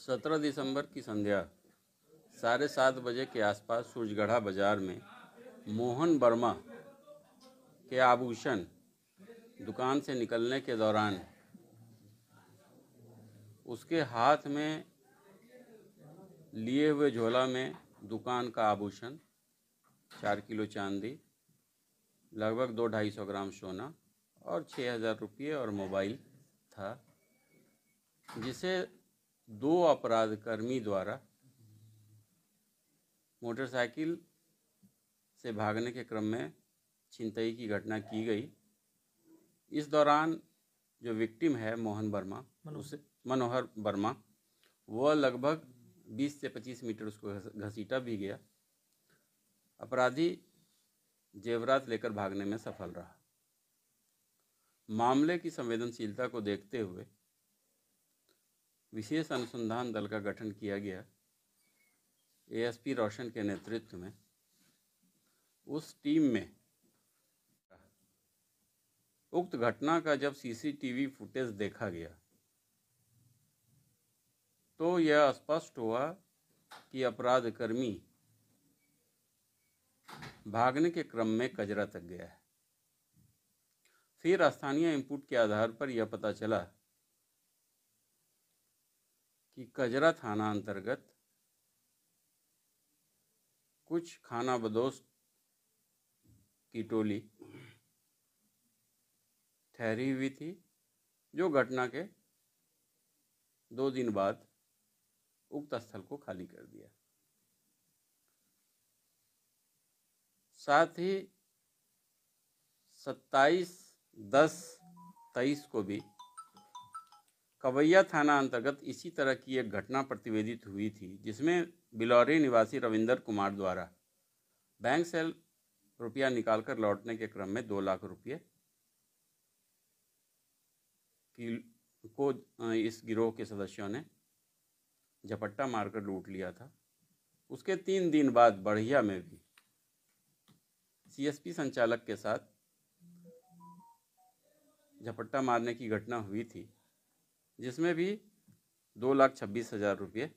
सत्रह दिसंबर की संध्या साढ़े सात बजे के आसपास सूरजगढ़ा बाजार में मोहन वर्मा के आभूषण दुकान से निकलने के दौरान उसके हाथ में लिए हुए झोला में दुकान का आभूषण चार किलो चांदी लगभग दो ढाई सौ ग्राम सोना और छः हज़ार रुपये और मोबाइल था जिसे दो अपराधकर्मी द्वारा मोटरसाइकिल से भागने के क्रम में छिनतई की घटना की गई इस दौरान जो विक्टिम है मोहन वर्मा उसे मनोहर वर्मा वह लगभग 20 से 25 मीटर उसको घसीटा भी गया अपराधी जेवरात लेकर भागने में सफल रहा मामले की संवेदनशीलता को देखते हुए विशेष अनुसंधान दल का गठन किया गया एएसपी रोशन के नेतृत्व में उस टीम में उक्त घटना का जब सीसीटीवी फुटेज देखा गया तो यह स्पष्ट हुआ कि अपराधकर्मी भागने के क्रम में कजरा तक गया है फिर स्थानीय इनपुट के आधार पर यह पता चला कि कजरा थाना अंतर्गत कुछ खाना बदोश की टोली ठहरी हुई थी जो घटना के दो दिन बाद उक्त स्थल को खाली कर दिया साथ ही सत्ताईस दस तेईस को भी कवैया थाना अंतर्गत इसी तरह की एक घटना प्रतिवेदित हुई थी जिसमें बिलौरी निवासी रविंदर कुमार द्वारा बैंक सेल रुपया निकालकर लौटने के क्रम में दो लाख रुपये की को इस गिरोह के सदस्यों ने झपट्टा मारकर लूट लिया था उसके तीन दिन बाद बढ़िया में भी सीएसपी संचालक के साथ झपट्टा मारने की घटना हुई थी जिसमें भी दो लाख छब्बीस हजार रुपये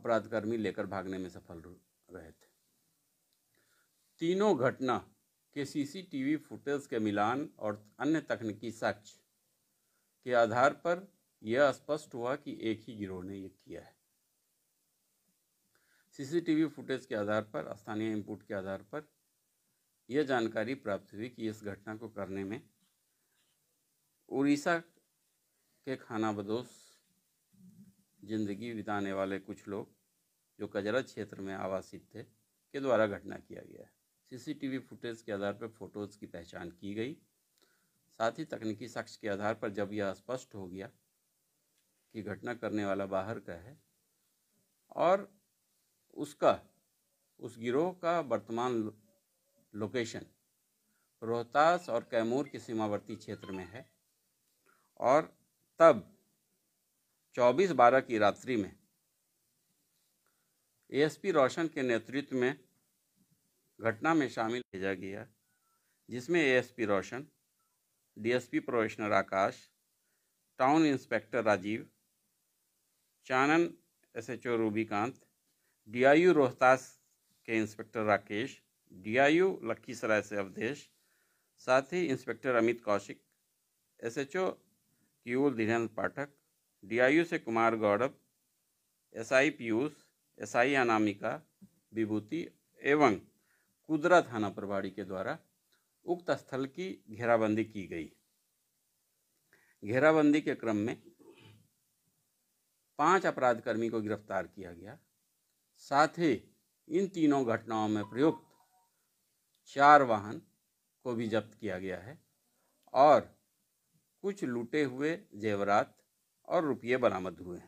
अपराधकर्मी लेकर भागने में सफल रहे थे तीनों घटना के सीसीटीवी फुटेज के मिलान और अन्य तकनीकी साक्ष्य के आधार पर यह स्पष्ट हुआ कि एक ही गिरोह ने यह किया है सीसीटीवी फुटेज के आधार पर स्थानीय इनपुट के आधार पर यह जानकारी प्राप्त हुई कि इस घटना को करने में उड़ीसा के खाना बदोश जिंदगी बिताने वाले कुछ लोग जो कजरा क्षेत्र में आवासित थे के द्वारा घटना किया गया है सीसीटीवी फुटेज के आधार पर फोटोज़ की पहचान की गई साथ ही तकनीकी साक्ष्य के आधार पर जब यह स्पष्ट हो गया कि घटना करने वाला बाहर का है और उसका उस गिरोह का वर्तमान लोकेशन रोहतास और कैमूर के सीमावर्ती क्षेत्र में है और तब चौबीस बारह की रात्रि में एएसपी रोशन के नेतृत्व में घटना में शामिल भेजा गया जिसमें एएसपी रोशन डीएसपी प्रोफेशनर Akash town inspector Rajiv Chanan S H O Rubikant DIU Rohtas के इंस्पेक्टर राकेश डीआईयू लखीसराय से अवधेश साथ ही inspector Amit Kaushik SHO Kiul Dhirendra Pathak DIU से कुमार गौरव एसआई पीयूष एसआई अनामिका विभूति एवं कुदरा थाना प्रभारी के द्वारा उक्त स्थल की घेराबंदी की गई घेराबंदी के क्रम में पांच अपराधकर्मी को गिरफ्तार किया गया साथ ही इन तीनों घटनाओं में प्रयुक्त चार वाहन को भी जब्त किया गया है और कुछ लूटे हुए जेवरात और रुपये बरामद हुए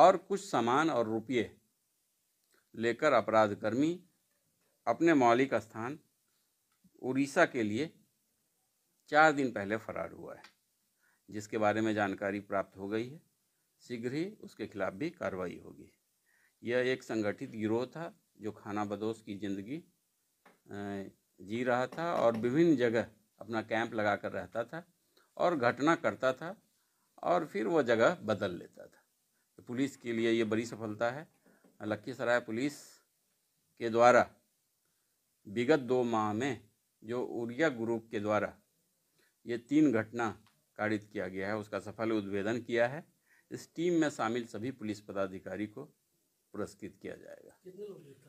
और कुछ सामान और रुपये लेकर अपराधकर्मी अपने मौलिक स्थान उड़ीसा के लिए चार दिन पहले फरार हुआ है जिसके बारे में जानकारी प्राप्त हो गई है शीघ्र ही उसके खिलाफ भी कार्रवाई होगी यह एक संगठित गिरोह था जो खाना बदोश की जिंदगी जी रहा था और विभिन्न जगह अपना कैंप लगा कर रहता था और घटना करता था और फिर वो जगह बदल लेता था तो पुलिस के लिए ये बड़ी सफलता है लखीसराय पुलिस के द्वारा विगत दो माह में जो उरिया ग्रुप के द्वारा ये तीन घटना कारित किया गया है उसका सफल उद्भेदन किया है इस टीम में शामिल सभी पुलिस पदाधिकारी को पुरस्कृत किया जाएगा